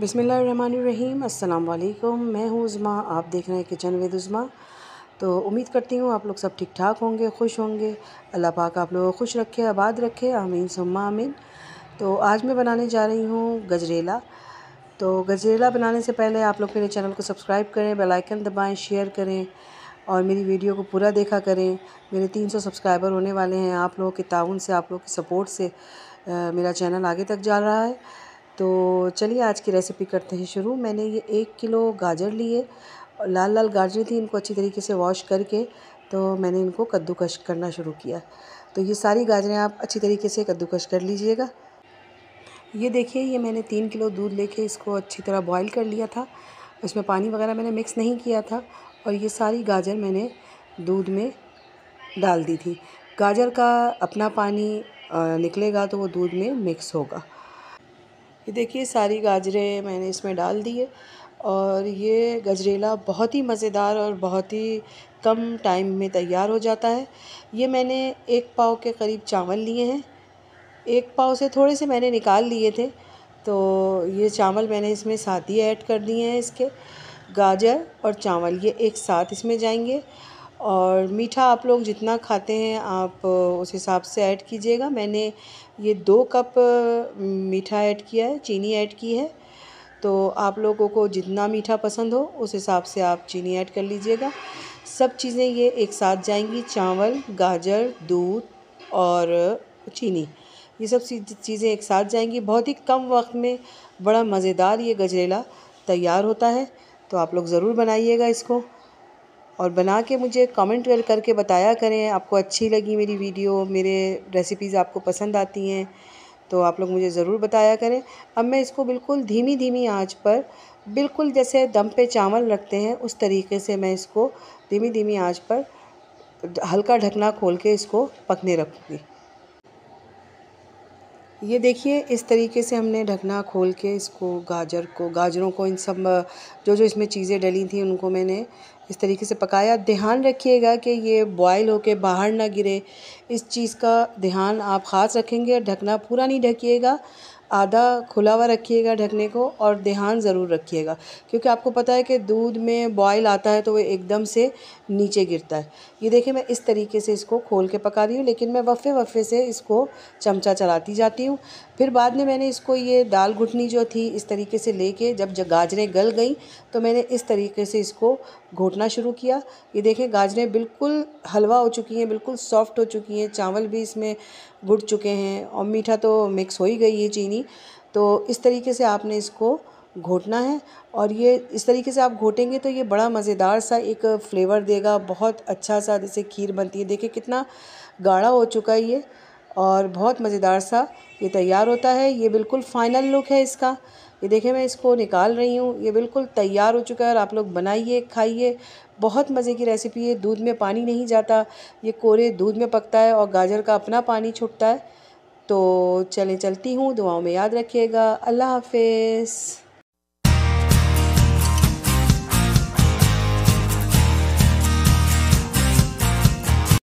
बिसमीम अल्लाम मैं हूँ उज़मा आप देख रहे हैं किचन विद उज़मा तो उम्मीद करती हूँ आप लोग सब ठीक ठाक होंगे खुश होंगे अल्लाह पाक आप लोगों को खुश रखे आबाद रखे आमीन सम्मा आमीन तो आज मैं बनाने जा रही हूँ गजरेला तो गजरेला बनाने से पहले आप लोग मेरे चैनल को सब्सक्राइब करें बेलाइकन दबाएँ शेयर करें और मेरी वीडियो को पूरा देखा करें मेरे तीन सब्सक्राइबर होने वाले हैं आप लोगों के ताउन से आप लोगों की सपोर्ट से मेरा चैनल आगे तक जा रहा है तो चलिए आज की रेसिपी करते हैं शुरू मैंने ये एक किलो गाजर लिए लाल लाल गाजर थी इनको अच्छी तरीके से वॉश करके तो मैंने इनको कद्दूकश करना शुरू किया तो ये सारी गाजरें आप अच्छी तरीके से कद्दूकश कर लीजिएगा ये देखिए ये मैंने तीन किलो दूध लेके इसको अच्छी तरह बॉईल कर लिया था इसमें पानी वगैरह मैंने मिक्स नहीं किया था और ये सारी गाजर मैंने दूध में डाल दी थी गाजर का अपना पानी निकलेगा तो वो दूध में मिक्स होगा ये देखिए सारी गाजरें मैंने इसमें डाल दिए और ये गजरेला बहुत ही मज़ेदार और बहुत ही कम टाइम में तैयार हो जाता है ये मैंने एक पाव के करीब चावल लिए हैं एक पाव से थोड़े से मैंने निकाल लिए थे तो ये चावल मैंने इसमें साथ ही ऐड कर दिए हैं इसके गाजर और चावल ये एक साथ इसमें जाएंगे और मीठा आप लोग जितना खाते हैं आप उस हिसाब से ऐड कीजिएगा मैंने ये दो कप मीठा ऐड किया है चीनी ऐड की है तो आप लोगों को जितना मीठा पसंद हो उस हिसाब से आप चीनी ऐड कर लीजिएगा सब चीज़ें ये एक साथ जाएंगी चावल गाजर दूध और चीनी ये सब चीज़ें एक साथ जाएंगी बहुत ही कम वक्त में बड़ा मज़ेदार ये गजरेला तैयार होता है तो आप लोग ज़रूर बनाइएगा इसको और बना के मुझे कमेंट कर करके बताया करें आपको अच्छी लगी मेरी वीडियो मेरे रेसिपीज़ आपको पसंद आती हैं तो आप लोग मुझे ज़रूर बताया करें अब मैं इसको बिल्कुल धीमी धीमी आंच पर बिल्कुल जैसे दम पे चावल रखते हैं उस तरीके से मैं इसको धीमी धीमी आंच पर हल्का ढकना खोल के इसको पकने रखूँगी ये देखिए इस तरीके से हमने ढकना खोल के इसको गाजर को गाजरों को इन सब जो जो इसमें चीज़ें डली थी उनको मैंने इस तरीके से पकाया ध्यान रखिएगा कि ये बॉयल होके बाहर ना गिरे इस चीज़ का ध्यान आप ख़ास रखेंगे ढकना पूरा नहीं ढकीेगा आधा खुला हुआ रखिएगा ढकने को और ध्यान ज़रूर रखिएगा क्योंकि आपको पता है कि दूध में बॉयल आता है तो वो एकदम से नीचे गिरता है ये देखिए मैं इस तरीके से इसको खोल के पका रही हूँ लेकिन मैं वफ़े वफ़े से इसको चमचा चलाती जाती हूँ फिर बाद में मैंने इसको ये दाल घुटनी जो थी इस तरीके से लेके जब गाजरें गल गई तो मैंने इस तरीके से इसको घोटना शुरू किया ये देखें गाजरें बिल्कुल हलवा हो चुकी हैं बिल्कुल सॉफ्ट हो चुकी हैं चावल भी इसमें घुट चुके हैं और मीठा तो मिक्स हो ही गई है चीनी तो इस तरीके से आपने इसको घोटना है और ये इस तरीके से आप घोटेंगे तो ये बड़ा मज़ेदार सा एक फ्लेवर देगा बहुत अच्छा सा जैसे खीर बनती है देखिए कितना गाढ़ा हो चुका है ये और बहुत मज़ेदार सा ये तैयार होता है ये बिल्कुल फाइनल लुक है इसका ये देखिए मैं इसको निकाल रही हूँ ये बिल्कुल तैयार हो चुका है और आप लोग बनाइए खाइए बहुत मज़े की रेसिपी है दूध में पानी नहीं जाता ये कोरे दूध में पकता है और गाजर का अपना पानी छुटता है तो चलें चलती हूँ दुआओं में याद रखिएगा अल्लाह हाफिज़